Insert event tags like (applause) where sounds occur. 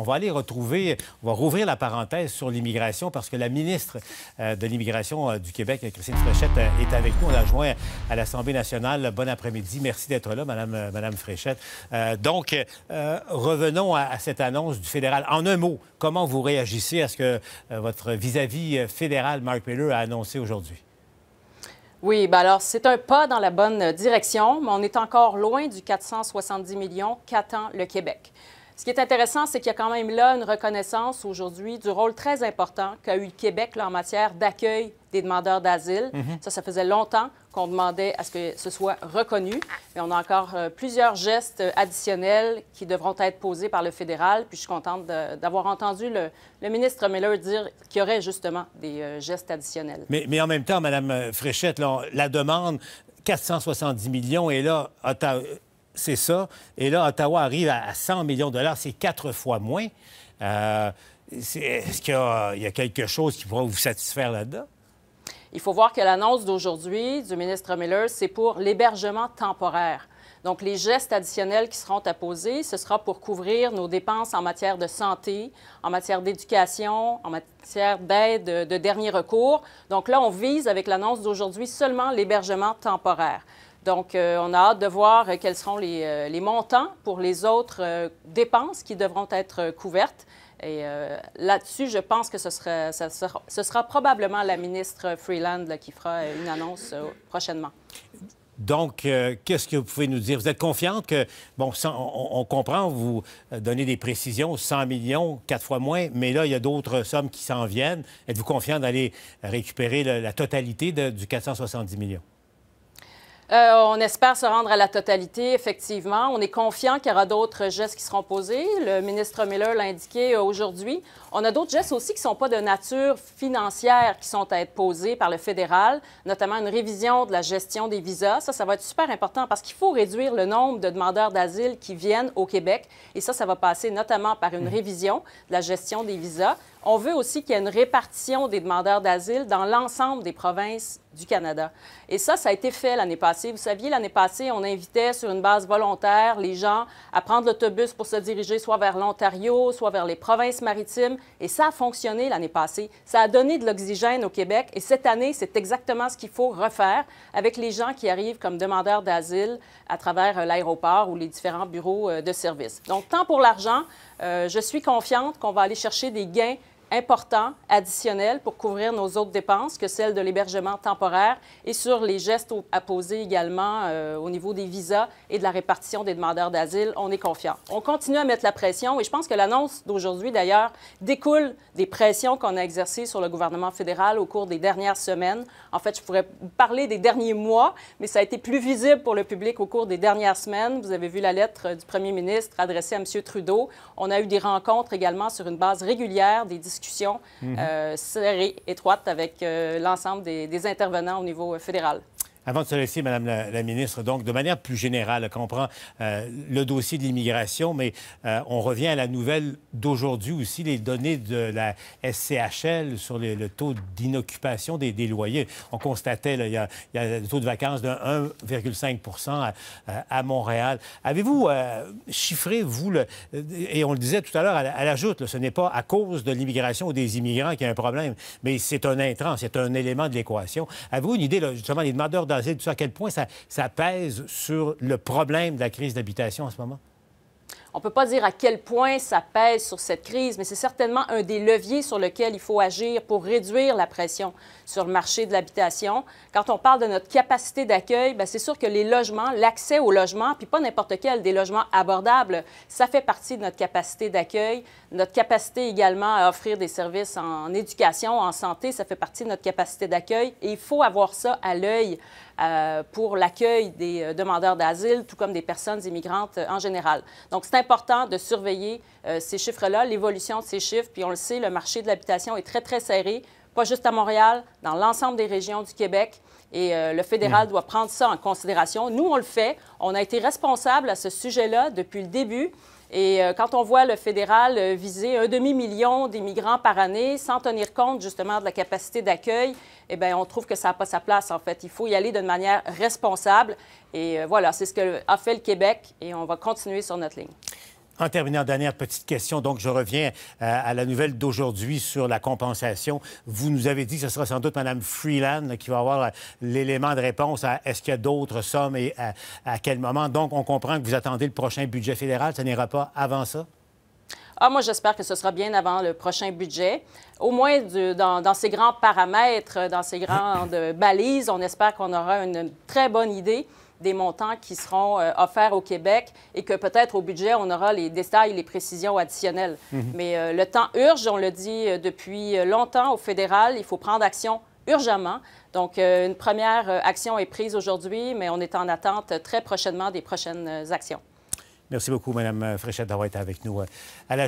On va aller retrouver, on va rouvrir la parenthèse sur l'immigration parce que la ministre euh, de l'immigration euh, du Québec, Christine Fréchette, euh, est avec nous. On l'a joint à l'Assemblée nationale. Bon après-midi. Merci d'être là, Madame, Madame Fréchette. donc, revenons à, cette annonce du fédéral. En un mot, comment vous réagissez à ce que votre vis-à-vis fédéral, Mark Miller, a annoncé aujourd'hui? Oui, bien alors c'est un pas dans la bonne direction, mais on est encore loin du 470 millions qu'attend le Québec. Ce qui est intéressant, c'est qu'il y a quand même là une reconnaissance aujourd'hui du rôle très important qu'a eu le Québec en matière d'accueil des demandeurs d'asile. Mhm. Ça, ça faisait longtemps qu'on demandait à ce que ce soit reconnu, mais on a encore euh, plusieurs gestes additionnels qui devront être posés par le fédéral. Puis je suis contente d'avoir entendu le, le, ministre Miller dire qu'il y aurait justement des euh, gestes additionnels. Mais, mais, en même temps, Mme Fréchette, la demande, 470 millions, est là, c'est ça. Et là, Ottawa arrive à 100 millions de dollars, c'est quatre fois moins. Euh, est-ce qu'il y, y a quelque chose qui pourra vous satisfaire là-dedans? Il faut voir que l'annonce d'aujourd'hui du ministre Miller, c'est pour l'hébergement temporaire. Donc, les gestes additionnels qui seront à ce sera pour couvrir nos dépenses en matière de santé, en matière d'éducation, en matière d'aide de dernier recours. Donc là, on vise avec l'annonce d'aujourd'hui seulement l'hébergement temporaire. Donc, euh, on a hâte de voir euh, quels seront euh, les, montants pour les autres dépenses qui devront être couvertes. Et là-dessus, je pense que ce sera, probablement la ministre Freeland qui fera une annonce prochainement. Donc, qu'est-ce que vous pouvez nous dire? Vous êtes confiante que, bon, on, comprend, vous donnez des précisions, 100 millions, quatre fois moins, mais là, il y a d'autres sommes qui s'en viennent. Êtes-vous confiant d'aller récupérer la, totalité de, du 470 millions? Euh, on espère se rendre à la totalité, effectivement. On est confiant qu'il y aura d'autres gestes qui seront posés. Le ministre Miller l'a indiqué euh, aujourd'hui. On a d'autres gestes aussi qui ne sont pas de nature financière qui sont à être posés par le fédéral, notamment une révision de la gestion des visas. Ça, ça va être super important parce qu'il faut réduire le nombre de demandeurs d'asile qui viennent au Québec. Et ça, ça va passer notamment par une révision de la gestion des visas. On veut aussi qu'il y ait une répartition des demandeurs d'asile dans l'ensemble des provinces du Canada. Et ça, ça a été fait l'année passée. Vous saviez, l'année passée, on invitait sur une base volontaire les gens à prendre l'autobus pour se diriger soit vers l'Ontario, soit vers les provinces maritimes. Et ça a fonctionné l'année passée. Ça a donné de l'oxygène au Québec. Et cette année, c'est exactement ce qu'il faut refaire avec les gens qui arrivent comme demandeurs d'asile à travers euh, l'aéroport ou les différents bureaux euh, de service. Donc, tant pour l'argent, euh, je suis confiante qu'on va aller chercher des gains important, additionnel pour couvrir nos autres dépenses que celles de l'hébergement temporaire et sur les gestes à poser également euh, au niveau des visas et de la répartition des demandeurs d'asile. On est confiant. On continue à mettre la pression et je pense que l'annonce d'aujourd'hui, d'ailleurs, découle des pressions qu'on a exercées sur le gouvernement fédéral au cours des dernières semaines. En fait, je pourrais parler des derniers mois, mais ça a été plus visible pour le public au cours des dernières semaines. Vous avez vu la lettre euh, du premier ministre adressée à M. Trudeau. On a eu des rencontres également sur une base régulière, des discussions discussion mhm. euh, serrée, étroite avec euh, l'ensemble des intervenants au niveau euh, fédéral. Avant de se laisser, Madame la, ministre, donc de manière plus générale, on prend euh, le dossier de l'immigration, mais euh, on revient à la nouvelle d'aujourd'hui aussi, les données de la SCHL sur le taux d'inoccupation des, loyers. On constatait, il, y a, il, taux de vacances de 1,5 à, Montréal. Avez-vous euh, chiffré, vous, le, et on le disait tout à l'heure à, l'ajoute, ce n'est pas à cause de l'immigration ou des immigrants qu'il y a un problème, mais c'est un intrant, c'est un élément de l'équation. Avez-vous une idée, justement, des demandeurs ça. À quel point ça, ça pèse sur le problème de la crise d'habitation en ce moment? On ne peut pas dire à quel point ça pèse sur cette crise, mais c'est certainement un des leviers sur lequel il faut agir pour réduire la pression sur le marché de l'habitation. Quand on parle de notre capacité d'accueil, ben, c'est sûr que les logements, l'accès aux logements, puis pas n'importe quel, des logements abordables, ça fait partie de notre capacité d'accueil. Notre capacité également à offrir des services en éducation, en santé, ça fait partie de notre capacité d'accueil. Et il faut avoir ça à l'œil euh, pour l'accueil des euh, demandeurs d'asile, tout comme des personnes immigrantes euh, en général. Donc, c'est important de surveiller ces chiffres-là, l'évolution de ces chiffres. Puis, on le sait, le marché de l'habitation est très, très serré pas juste à Montréal, dans l'ensemble des régions du Québec. Et euh, le fédéral mm. doit prendre ça en considération. Nous, on le fait. On a été responsable à ce sujet-là depuis le début. Et euh, quand on voit le fédéral euh, viser un demi-million d'immigrants par année sans tenir compte justement de la capacité d'accueil, eh bien, on trouve que ça n'a pas sa place en fait. Il faut y aller d'une manière responsable. Et voilà, c'est ce que a fait le Québec et on va continuer sur notre ligne. En terminant, dernière petite question. Donc, je reviens euh, à, la nouvelle d'aujourd'hui sur la compensation. Vous nous avez dit que ce sera sans doute Mme Freeland qui va avoir euh, l'élément de réponse à est-ce qu'il y a d'autres sommes et à, quel moment. Donc, on comprend que vous attendez le prochain budget fédéral. Ça n'ira pas avant ça? Ah, moi, j'espère que ce sera bien avant le prochain budget. Au moins, dans, dans, ces grands paramètres, dans ces grandes (laughs) balises, on espère qu'on aura une très bonne idée des montants qui seront euh, offerts au Québec et que peut-être au budget, on aura les détails, les précisions additionnelles. Mhm. Mais euh, le temps urge, on le dit euh, depuis longtemps au fédéral, il faut prendre action urgemment. Donc, une première action est prise aujourd'hui, mais on est en attente très prochainement des prochaines actions. Merci beaucoup, Mme Fréchette, d'avoir été avec nous à la